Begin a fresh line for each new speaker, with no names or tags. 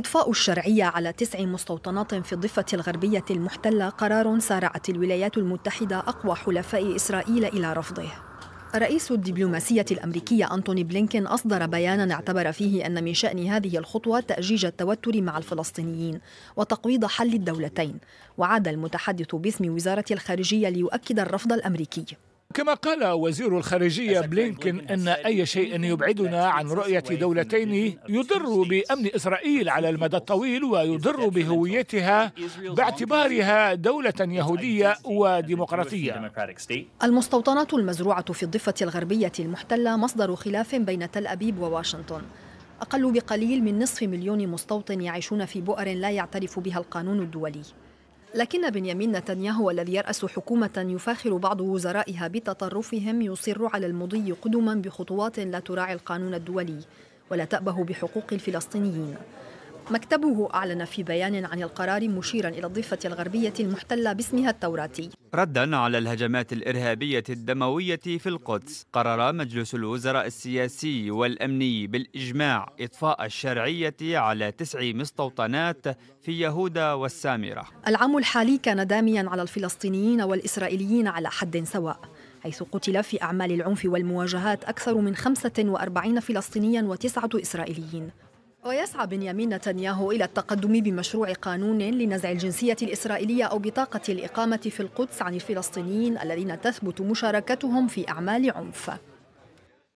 إضفاء الشرعية على تسع مستوطنات في الضفة الغربية المحتلة قرار سارعت الولايات المتحدة أقوى حلفاء إسرائيل إلى رفضه رئيس الدبلوماسية الأمريكية أنتوني بلينكين أصدر بيانا اعتبر فيه أن من شأن هذه الخطوة تأجيج التوتر مع الفلسطينيين وتقويض حل الدولتين وعاد المتحدث باسم وزارة الخارجية ليؤكد الرفض الأمريكي
كما قال وزير الخارجية بلينكن أن أي شيء يبعدنا عن رؤية دولتين يضر بأمن إسرائيل على المدى الطويل ويضر بهويتها باعتبارها دولة يهودية وديمقراطية
المستوطنات المزروعة في الضفة الغربية المحتلة مصدر خلاف بين تل أبيب وواشنطن أقل بقليل من نصف مليون مستوطن يعيشون في بؤر لا يعترف بها القانون الدولي لكن بنيامين نتنياهو الذي يرأس حكومة يفاخر بعض وزرائها بتطرفهم يصر على المضي قدما بخطوات لا تراعي القانون الدولي ولا تأبه بحقوق الفلسطينيين مكتبه أعلن في بيان عن القرار مشيرا إلى الضفة الغربية المحتلة باسمها التوراتي
ردا على الهجمات الإرهابية الدموية في القدس قرر مجلس الوزراء السياسي والأمني بالإجماع إطفاء الشرعية على تسع مستوطنات في يهودا والسامرة
العام الحالي كان داميا على الفلسطينيين والإسرائيليين على حد سواء حيث قتل في أعمال العنف والمواجهات أكثر من 45 فلسطينيا وتسعة إسرائيليين ويسعى بنيامين نتنياهو إلى التقدم بمشروع قانون لنزع الجنسية الإسرائيلية أو بطاقة الإقامة في القدس عن الفلسطينيين الذين تثبت مشاركتهم في أعمال عنف